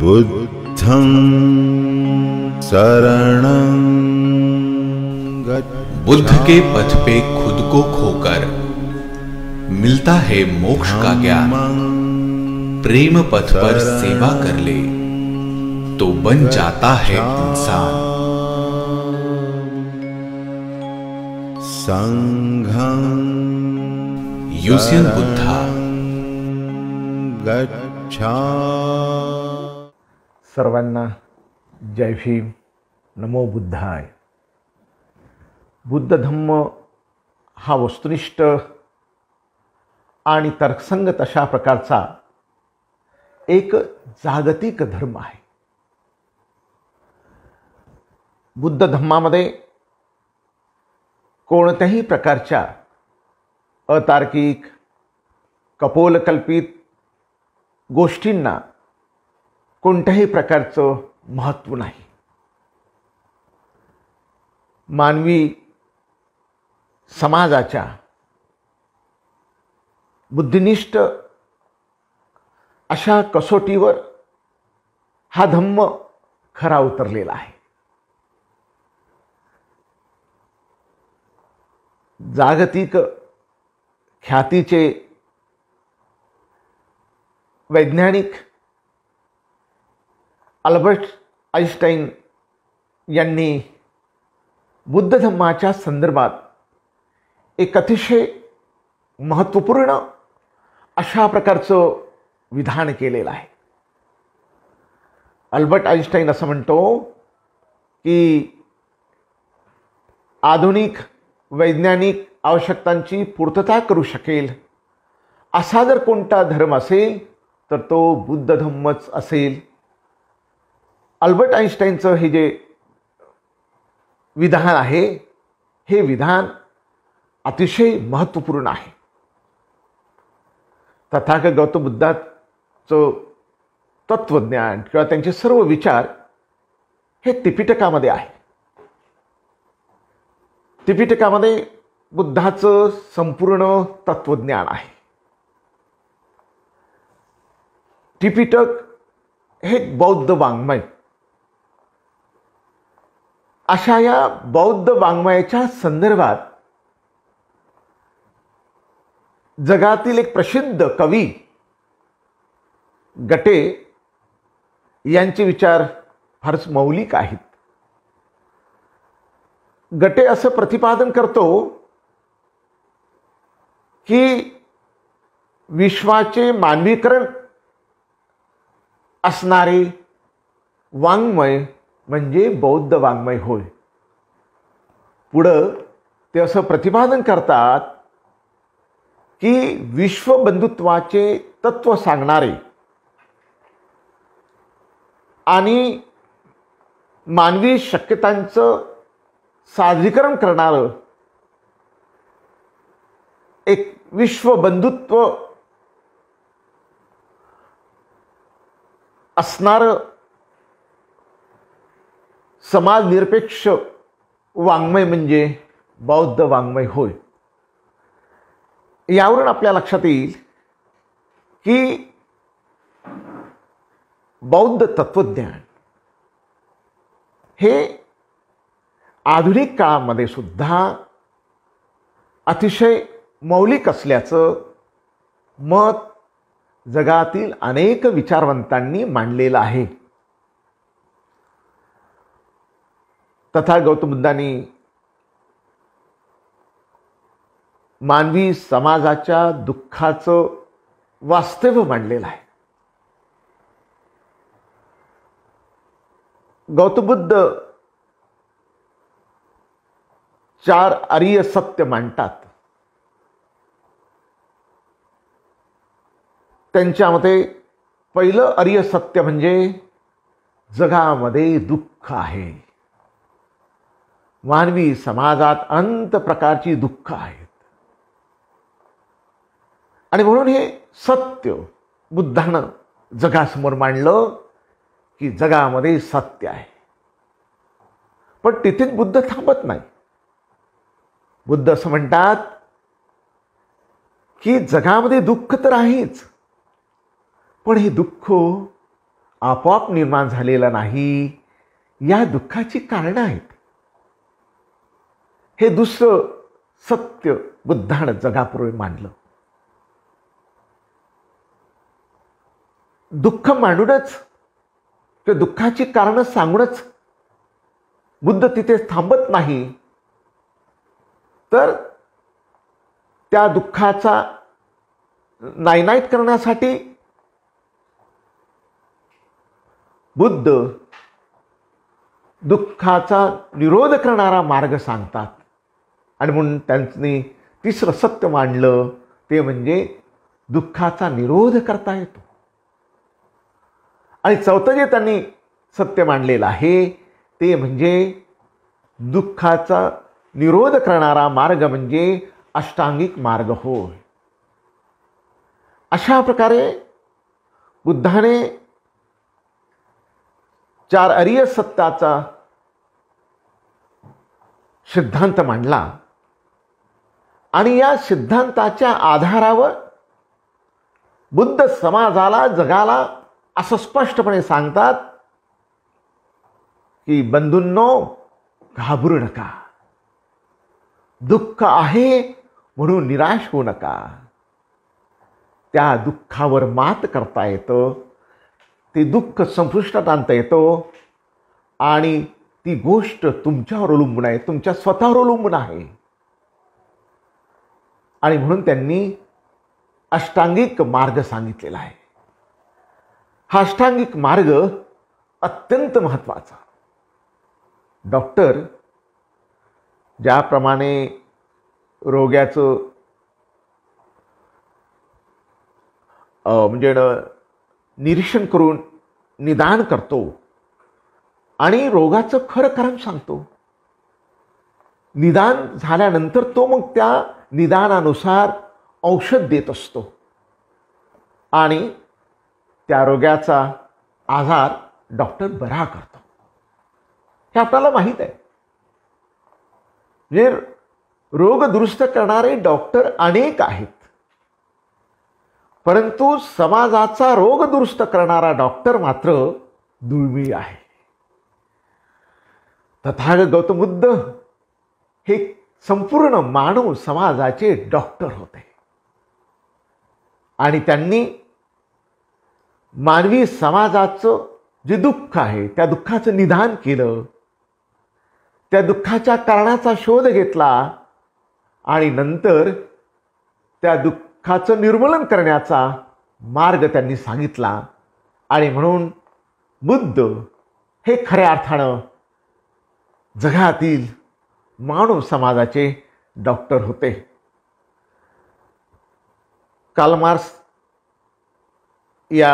बुद्धं शरणं बुद्ध के पथ पे खुद को खोकर मिलता है मोक्ष का ज्ञान प्रेम पथ पर सेवा कर ले तो बन जाता है इंसान संघं यूसियन बुद्धा गच्छा सर्वांना जय भीम नमो बुद्धाय बुद्ध धम्म हा वस्तुनिष्ठ आणि तर्कसंगत अशा प्रकारचा एक जागतिक धर्म आहे बुद्ध धम्मामध्ये कोणत्याही प्रकारच्या अतार्किक कपोलकल्पित गोष्टींना कोणत्याही प्रकारचं महत्त्व नाही मानवी समाजाच्या बुद्धिनिष्ठ अशा कसोटीवर हा धम्म खरा उतरलेला आहे जागतिक ख्यातीचे वैज्ञानिक अल्बर्ट आईन्स्टाईन यांनी बुद्ध धम्माच्या संदर्भात एक अतिशय महत्त्वपूर्ण अशा प्रकारचं विधान केलेलं आहे अल्बर्ट आईन्स्टाईन असं म्हणतो की आधुनिक वैज्ञानिक आवश्यकतांची पूर्तता करू शकेल असा जर कोणता धर्म असेल तर तो बुद्ध धम्मच असेल अल्बर्ट आईन्स्टाईनचं हे जे विधान आहे हे विधान अतिशय महत्त्वपूर्ण आहे तथागत गौतम बुद्धाचं तत्वज्ञान किंवा त्यांचे सर्व विचार हे तिपिटकामध्ये आहे तिपिटकामध्ये बुद्धाचं संपूर्ण तत्वज्ञान आहे तिपिटक हे बौद्ध वाङ्मय अशा या बौद्ध वाङ्मयाच्या संदर्भात जगातील एक प्रसिद्ध कवी गटे यांचे विचार फारच मौलिक आहेत गटे असं प्रतिपादन करतो की विश्वाचे मानवीकरण असणारे वाङ्मय म्हणजे बौद्ध वाङ्मय होय पुढं ते असं प्रतिपादन करतात की विश्वबंधुत्वाचे तत्व सांगणारे आणि मानवी शक्यतांचं सादरीकरण करणारं एक विश्वबंधुत्व असणारं समाजनिरपेक्ष वाङ्मय म्हणजे बौद्ध वाङ्मय होय यावरून आपल्या लक्षात येईल की बौद्ध तत्वज्ञान हे आधुनिक काळामध्ये सुद्धा अतिशय मौलिक असल्याचं मत जगातील अनेक विचारवंतांनी मांडलेलं आहे तथा गौतम बुद्धांनी मानवी समाजाच्या दुःखाचं वास्तव्य मांडलेलं आहे गौतम बुद्ध चार आर्य सत्य मांडतात त्यांच्यामध्ये पहिलं आर्य सत्य म्हणजे जगामध्ये दुःख आहे मानवी समाजात अंत प्रकारची दुःख आहेत आणि म्हणून हे सत्य बुद्धानं जगासमोर मांडलं की जगामध्ये सत्य आहे पण तिथेच बुद्ध थांबत नाही बुद्ध असं म्हणतात की जगामध्ये दुःख तर आहेच पण हे दुःख आपोआप निर्माण झालेलं नाही या दुःखाची कारणं आहेत हे दुसरं सत्य बुद्धानं जगापूर्वी मांडलं दुःख मांडूनच ते दुःखाची कारणं सांगूनच बुद्ध तिथे थांबत नाही तर त्या दुःखाचा नायनाईट करण्यासाठी बुद्ध दुःखाचा निरोध करणारा मार्ग सांगतात आणि म्हणून त्यांनी तिसरं सत्य मांडलं ते म्हणजे दुःखाचा निरोध करता येतो आणि चौथं जे त्यांनी सत्य मांडलेलं आहे ते म्हणजे दुःखाचा निरोध करणारा मार्ग म्हणजे अष्टांगिक मार्ग होय अशा प्रकारे बुद्धाने चार अरिय सत्ताचा सिद्धांत मांडला आणि या सिद्धांताच्या आधारावर बुद्ध समाजाला जगाला असं स्पष्टपणे सांगतात की बंधूंनो घाबरू नका दुःख आहे म्हणून निराश होऊ नका त्या दुःखावर मात करता येतं ते दुःख संपुष्टात आणता येतो आणि ती गोष्ट तुमच्यावर अवलंबून आहे तुमच्या स्वतःवर अवलंबून आहे आणि म्हणून त्यांनी अष्टांगिक मार्ग सांगितलेला आहे हा अष्टांगिक मार्ग अत्यंत महत्वाचा। डॉक्टर ज्याप्रमाणे रोग्याचं म्हणजे निरीक्षण करून निदान करतो आणि रोगाचं खरं कारण सांगतो निदान झाल्यानंतर तो मग त्या निदानानुसार औषध देत असतो आणि त्या रोग्याचा आजार डॉक्टर बरा करतो हे आपल्याला माहीत आहे म्हणजे रोग दुरुस्त करणारे डॉक्टर अनेक आहेत परंतु समाजाचा रोग दुरुस्त करणारा डॉक्टर मात्र दुर्मिळ आहे तथागत गौतम बुद्ध हे संपूर्ण मानव समाजाचे डॉक्टर होते आणि त्यांनी मानवी समाजाचं जे दुःख आहे त्या दुःखाचं निदान केलं त्या दुःखाच्या कारणाचा शोध घेतला आणि नंतर त्या दुःखाचं निर्मूलन करण्याचा मार्ग त्यांनी सांगितला आणि म्हणून बुद्ध हे खऱ्या अर्थानं जगातील मानव समाजाचे डॉक्टर होते कालमार्स या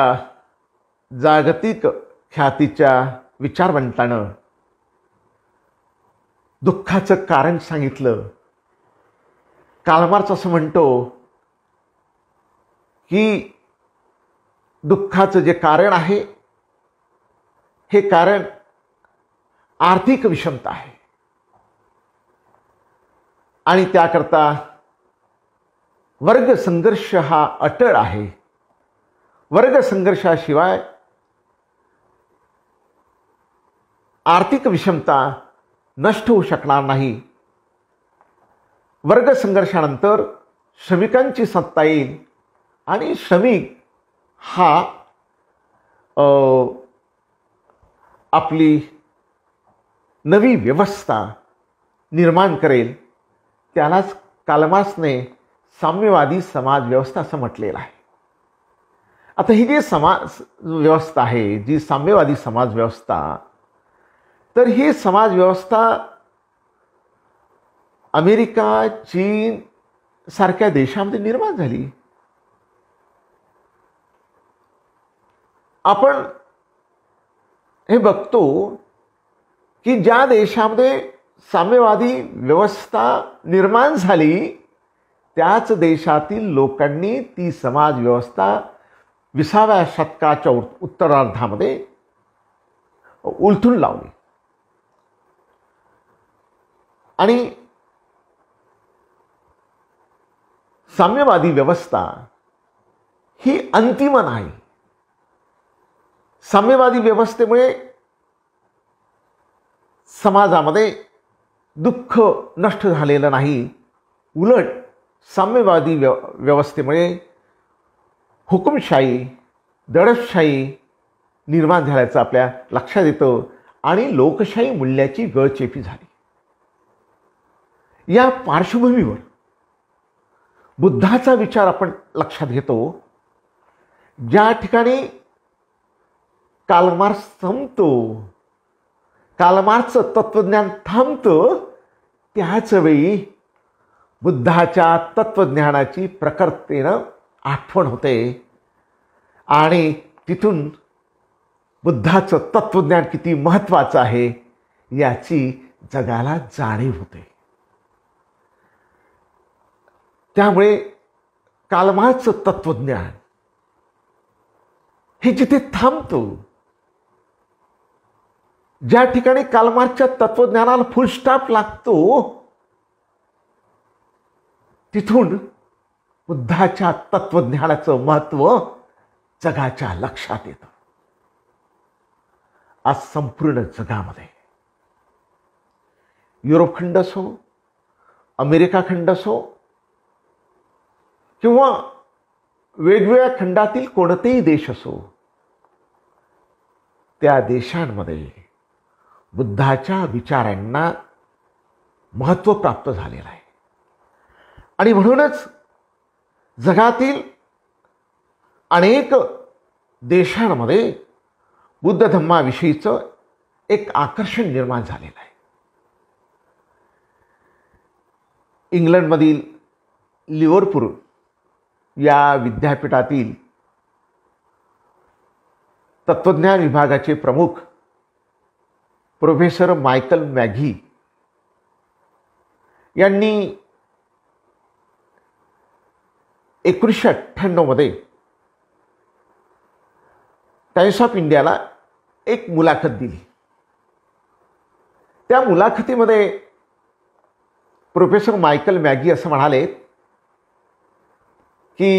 जागतिक ख्यातीच्या विचारवंतानं दुःखाचं कारण सांगितलं कालमार्च असं म्हणतो की दुःखाचं जे कारण आहे हे कारण आर्थिक विषमता आहे आणि त्याकरता वर्ग हा अटळ आहे वर्गसंघर्षाशिवाय आर्थिक विषमता नष्ट होऊ शकणार नाही वर्गसंघर्षानंतर श्रमिकांची सत्ता येईल आणि श्रमिक हा आपली नवी व्यवस्था निर्माण करेल त्यालाच कालमासने साम्यवादी समाज व्यवस्था असं म्हटलेलं आहे आता ही जी समाज व्यवस्था आहे जी साम्यवादी समाज व्यवस्था तर ही समाज व्यवस्था अमेरिका चीन सारख्या देशामध्ये निर्माण झाली आपण हे बघतो की ज्या देशामध्ये साम्यवादी व्यवस्था निर्माण झाली त्याच देशातील लोकांनी ती समाज व्यवस्था विसाव्या शतकाच्या उत्तरार्धामध्ये उलथून लावली आणि साम्यवादी व्यवस्था ही अंतिम नाही साम्यवादी व्यवस्थेमुळे समाजामध्ये दुःख नष्ट झालेलं नाही उलट साम्यवादी व्यव व्यवस्थेमुळे हुकुमशाही दडपशाही निर्माण झाल्याचं आपल्या लक्षात येतं आणि लोकशाही मूल्याची गळचेपी झाली या पार्श्वभूमीवर बुद्धाचा विचार आपण लक्षात घेतो ज्या ठिकाणी कालमार संपतो कालमार्गचं तत्वज्ञान थांबतं त्याच वेळी बुद्धाच्या तत्वज्ञानाची प्रकर्तेनं आठवण होते आणि तिथून बुद्धाचं तत्वज्ञान किती महत्त्वाचं आहे याची जगाला जाणीव होते त्यामुळे कालमाचं तत्वज्ञान हे जिथे थांबतो ज्या ठिकाणी कालमार्कच्या तत्वज्ञानाला फुल स्टॉप लागतो तिथून बुद्धाच्या तत्वज्ञानाचं महत्व जगाच्या लक्षात येत आज संपूर्ण जगामध्ये युरोप खंड असो अमेरिका खंड असो किंवा वेगवेगळ्या खंडातील कोणतेही देश असो त्या देशांमध्ये बुद्धाच्या विचारांना महत्त्व प्राप्त झालेलं आहे आणि म्हणूनच जगातील अनेक देशांमध्ये बुद्ध धम्माविषयीचं एक आकर्षण निर्माण झालेलं आहे इंग्लंडमधील लिवरपूर या विद्यापीठातील तत्त्वज्ञान विभागाचे प्रमुख प्रोफेसर मायकल मॅघी यांनी एकोणीसशे अठ्ठ्याण्णवमध्ये टाइम्स ऑफ इंडियाला एक मुलाखत दिली त्या मुलाखतीमध्ये प्रोफेसर मायकल मॅगी असं म्हणाले की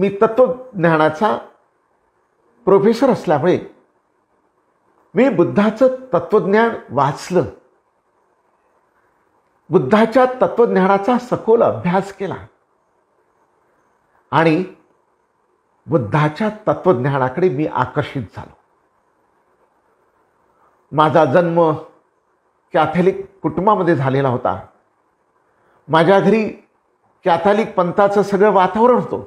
मी तत्त्वज्ञानाचा प्रोफेसर असल्यामुळे मी बुद्धाचं तत्वज्ञान वाचलं बुद्धाच्या तत्वज्ञानाचा सखोल अभ्यास केला आणि बुद्धाच्या तत्वज्ञानाकडे मी आकर्षित झालो माझा जन्म कॅथलिक कुटुंबामध्ये झालेला होता माझ्या घरी कॅथलिक पंथाचं सगळं वातावरण होतं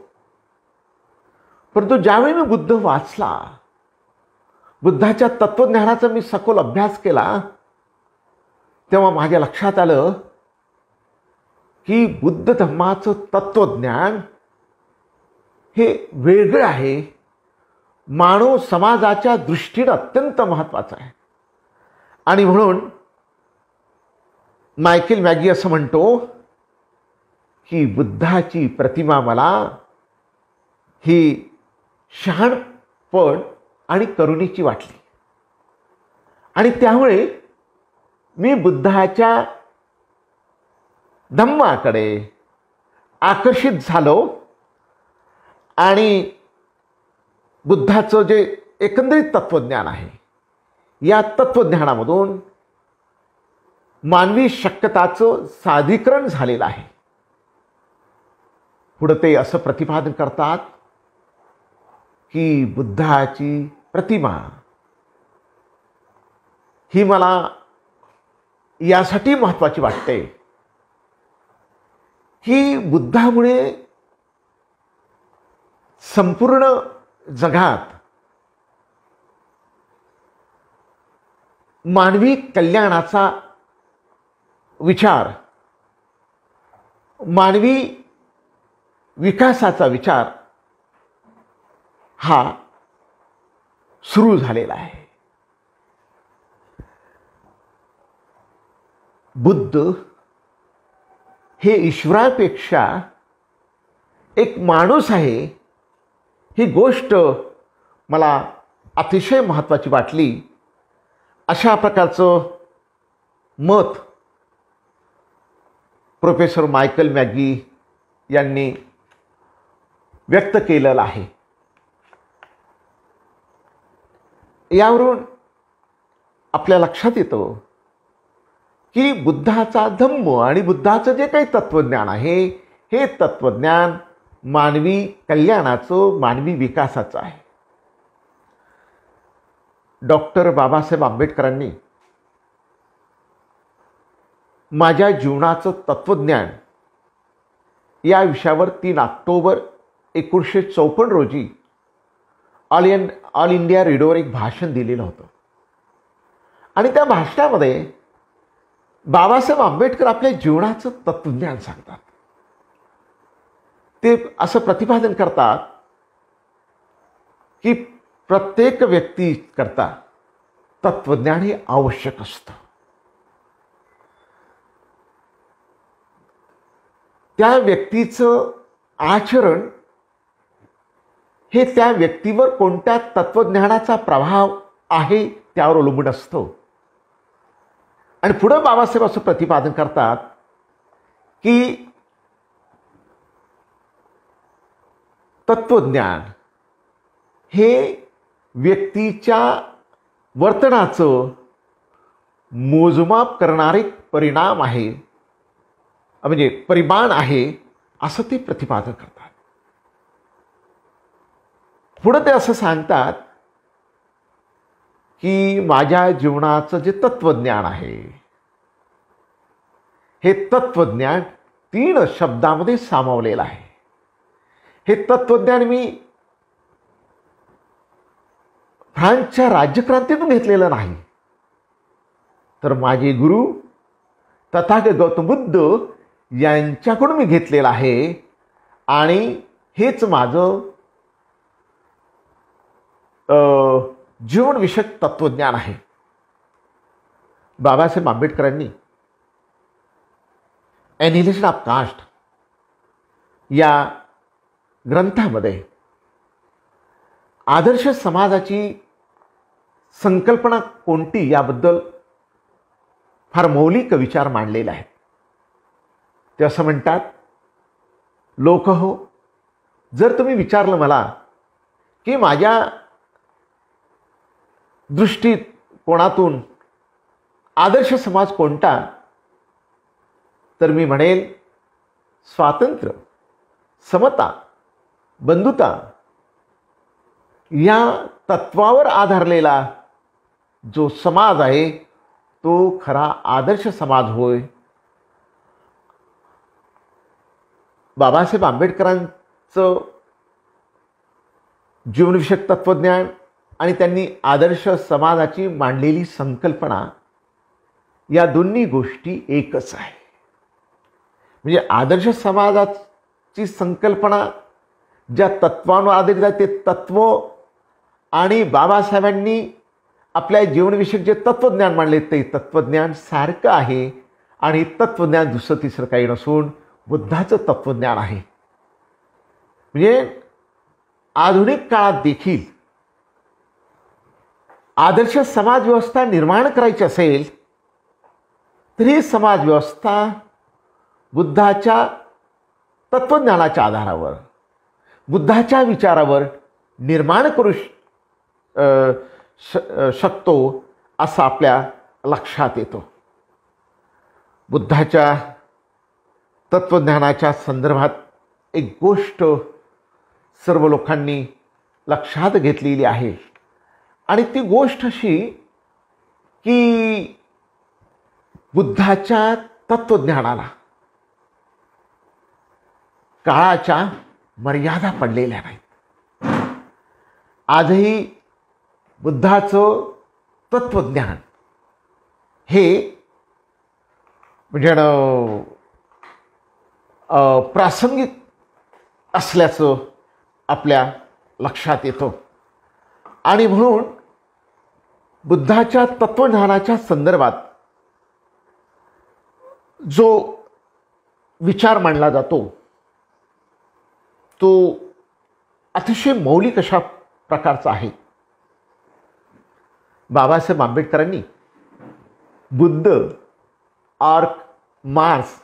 परंतु ज्यावेळी मी बुद्ध वाचला बुद्धाच्या तत्वज्ञानाचा मी सखोल अभ्यास केला तेव्हा माझ्या लक्षात आलं की बुद्ध धर्माचं तत्वज्ञान हे वेगळं आहे मानव समाजाच्या दृष्टीनं अत्यंत महत्त्वाचं आहे आणि म्हणून मायकेल मॅगी असं म्हणतो की बुद्धाची प्रतिमा मला ही शहाणपण आणि करुणीची वाटली आणि त्यामुळे मी बुद्धाच्या धम्माकडे आकर्षित झालो आणि बुद्धाचं जे एकंदरीत तत्त्वज्ञान आहे या तत्वज्ञानामधून मानवी शक्यताचं साधिकरण झालेलं आहे पुढं ते असं प्रतिपादन करतात की बुद्धाची प्रतिमा ही मला यासाठी महत्त्वाची वाटते की बुद्धामुळे संपूर्ण जगात मानवी कल्याणाचा विचार मानवी विकासाचा विचार हा सुरू झालेला आहे बुद्ध हे ईश्वरापेक्षा एक माणूस आहे ही गोष्ट मला अतिशय महत्त्वाची वाटली अशा प्रकारचं मत प्रोफेसर मायकल मॅगी यांनी व्यक्त केलेलं आहे यावरून आपल्या लक्षात येतं की बुद्धाचा धम्म आणि बुद्धाचं जे काही तत्त्वज्ञान आहे हे तत्त्वज्ञान मानवी कल्याणाचं मानवी विकासाचं आहे डॉक्टर बाबासाहेब आंबेडकरांनी माझ्या जीवनाचं तत्त्वज्ञान या विषयावर तीन ऑक्टोबर एकोणीसशे चौपन्न रोजी ऑल इन ऑल इंडिया रेडिओवर एक भाषण दिलेलं होतं आणि त्या भाषणामध्ये बाबासाहेब आंबेडकर आपल्या जीवनाचं तत्वज्ञान सांगतात ते असं प्रतिपादन करतात की प्रत्येक करता तत्वज्ञान हे आवश्यक असतं त्या व्यक्तीचं आचरण हे त्या व्यक्तीवर कोणत्या तत्त्वज्ञानाचा प्रभाव आहे त्यावर अवलंबून असतो आणि पुढं बाबासाहेब असं प्रतिपादन करतात की तत्वज्ञान हे व्यक्तीच्या वर्तनाचं मोजमाप करणारे परिणाम आहे म्हणजे परिमाण आहे असं ते प्रतिपादन करतात पुढं ते असं सांगतात की माझ्या जीवनाचं जे तत्वज्ञान आहे हे तत्वज्ञान तीन शब्दामध्ये सामावलेलं आहे हे तत्वज्ञान मी फ्रान्सच्या राज्यक्रांतीतून घेतलेलं नाही तर माझे गुरु तथागत गौतम बुद्ध यांच्याकडून मी घेतलेलं आहे आणि हेच माझं जीवनविषयक तत्वज्ञान आहे बाबासाहेब आंबेडकरांनी ॲनिलेशन ऑफ कास्ट या ग्रंथामध्ये आदर्श समाजाची संकल्पना कोणती याबद्दल फार मौलिक विचार मांडलेला आहे ते असं म्हणतात लोक हो जर तुम्ही विचारलं मला की माझ्या दृष्टीत कोणातून आदर्श समाज कोणता तर मी म्हणेल स्वातंत्र्य समता बंधुता या तत्वावर आधारलेला जो समाज आहे तो खरा आदर्श समाज होय बाबासाहेब आंबेडकरांचं जीवनविषयक तत्त्वज्ञान आणि त्यांनी आदर्श समाजाची मांडलेली संकल्पना या दोन्ही गोष्टी एकच आहे म्हणजे आदर्श समाजाची संकल्पना ज्या तत्वांवर आधारित आहे ते तत्व आणि बाबासाहेबांनी आपल्या जीवनविषयक जे तत्वज्ञान मांडले ते तत्वज्ञान सारखं आहे आणि तत्वज्ञान दुसरं तिसरं काही नसून बुद्धाचं तत्वज्ञान आहे म्हणजे आधुनिक काळात देखील आदर्श समाजव्यवस्था निर्माण करायची असेल तर ही समाजव्यवस्था बुद्धाच्या तत्त्वज्ञानाच्या आधारावर बुद्धाच्या विचारावर निर्माण करू श शकतो असं आपल्या लक्षात येतो बुद्धाच्या तत्त्वज्ञानाच्या संदर्भात एक गोष्ट सर्व लोकांनी लक्षात घेतलेली आहे आणि ती गोष्ट अशी की बुद्धाच्या तत्वज्ञानाला काळाच्या मर्यादा पडलेल्या नाहीत आजही बुद्धाचं तत्वज्ञान हे म्हणजे प्रासंगिक असल्याचं आपल्या लक्षात येतं आणि म्हणून बुद्धाच्या तत्वज्ञानाच्या संदर्भात जो विचार मांडला जातो तो अतिशय मौलिक अशा प्रकारचा आहे बाबासाहेब आंबेडकरांनी बुद्ध आर्क मार्स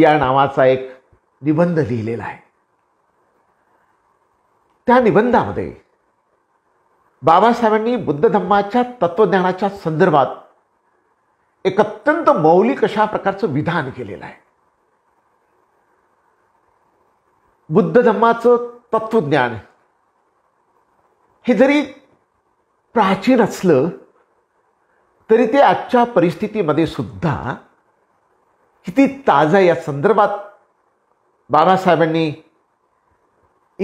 या नावाचा एक निबंध लिहिलेला आहे त्या निबंधामध्ये बाबासाहेबांनी बुद्ध धम्माच्या तत्वज्ञानाच्या संदर्भात एक अत्यंत मौलिक अशा प्रकारचं विधान केलेलं आहे बुद्ध धम्माचं तत्वज्ञान हे जरी प्राचीन असलं तरी ते आजच्या परिस्थितीमध्ये सुद्धा किती ताजा या संदर्भात बाबासाहेबांनी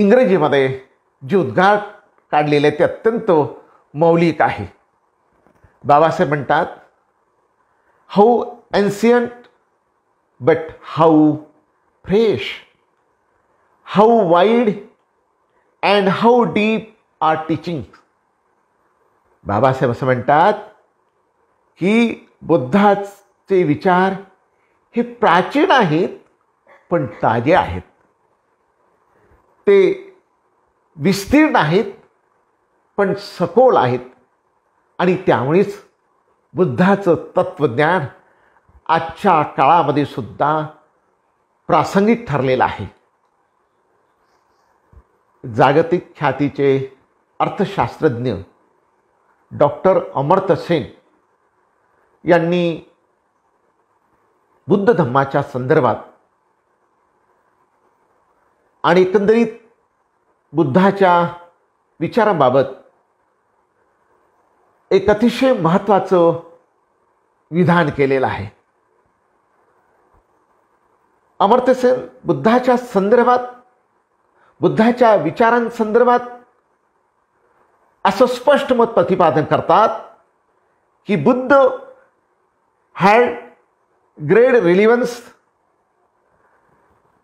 इंग्रजीमध्ये जे उद्गार काढलेले ते अत्यंत मौलिक आहे बाबासाहेब म्हणतात how ancient but how fresh how wide and how deep are teaching Babasaheb असं म्हणतात की बुद्धाचे विचार हे प्राचीन आहेत पण ताजे आहेत ते विस्तीर्ण आहेत पण सखोल आहेत आणि त्यामुळेच बुद्धाचं तत्त्वज्ञान आजच्या काळामध्ये सुद्धा प्रासंगिक ठरलेलं आहे जागतिक ख्यातीचे अर्थशास्त्रज्ञ डॉक्टर अमर्त सेन यांनी बुद्ध धम्माच्या संदर्भात आणि एकंदरीत बुद्धाच्या विचारांबाबत एक अतिशय महत्त्वाचं विधान केलेलं आहे अमर्त्यसेन बुद्धाच्या संदर्भात बुद्धाच्या विचारांसंदर्भात असं स्पष्ट मत प्रतिपादन करतात की Buddha had great relevance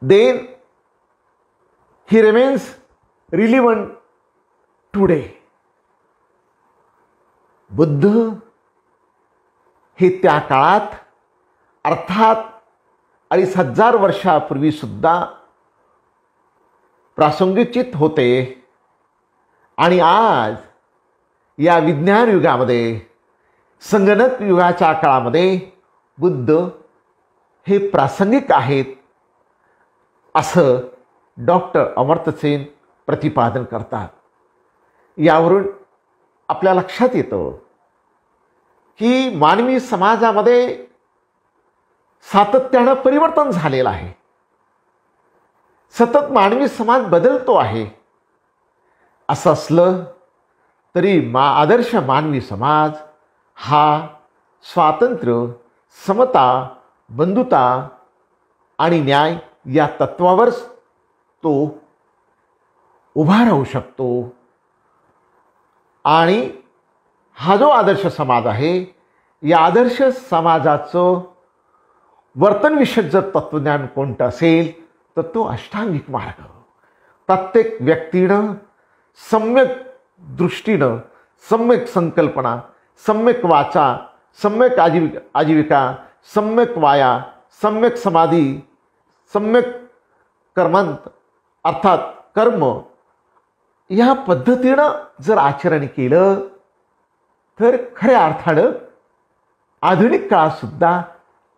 then he remains relevant today Buddha हे त्या काळात अर्थात अडीच हजार वर्षापूर्वीसुद्धा प्रासंगिकित होते आणि आज या विज्ञान युगामध्ये संगणक युगाच्या काळामध्ये बुद्ध हे प्रासंगिक आहेत असं डॉक्टर अमर्तसेन प्रतिपादन करतात यावरून आपल्या लक्षात येतं की मानवी समाजामध्ये सातत्यानं परिवर्तन झालेलं आहे सतत मानवी समाज बदलतो आहे असं असलं तरी मा आदर्श मानवी समाज हा स्वातंत्र्य समता बंधुता आणि न्याय या तत्वावर तो उभा राहू शकतो आणि हा जो आदर्श समाज आहे या आदर्श समाजाचं वर्तनविषयक जर तत्त्वज्ञान कोणतं असेल तर तो अष्टांगिक मार्ग प्रत्येक व्यक्तीनं सम्यक दृष्टीनं सम्यक संकल्पना सम्यक वाचा सम्यक आजीविका आजीविका सम्यक वाया सम्यक समाधी सम्यक कर्मांत अर्थात कर्म या पद्धतीनं जर आचरण केलं तर खऱ्या अर्थानं आधुनिक काळातसुद्धा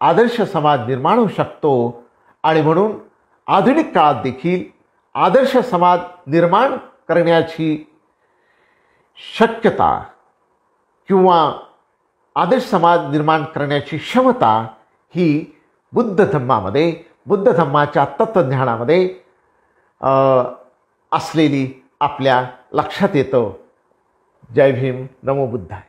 आदर्श समाज निर्माण होऊ शकतो आणि म्हणून आधुनिक काळात देखील आदर्श समाज निर्माण करण्याची शक्यता किंवा आदर्श समाज निर्माण करण्याची क्षमता ही बुद्ध धम्मामध्ये बुद्ध धम्माच्या तत्त्वज्ञानामध्ये असलेली आपल्या लक्षात येतं जय भीम नमो बुद्धाय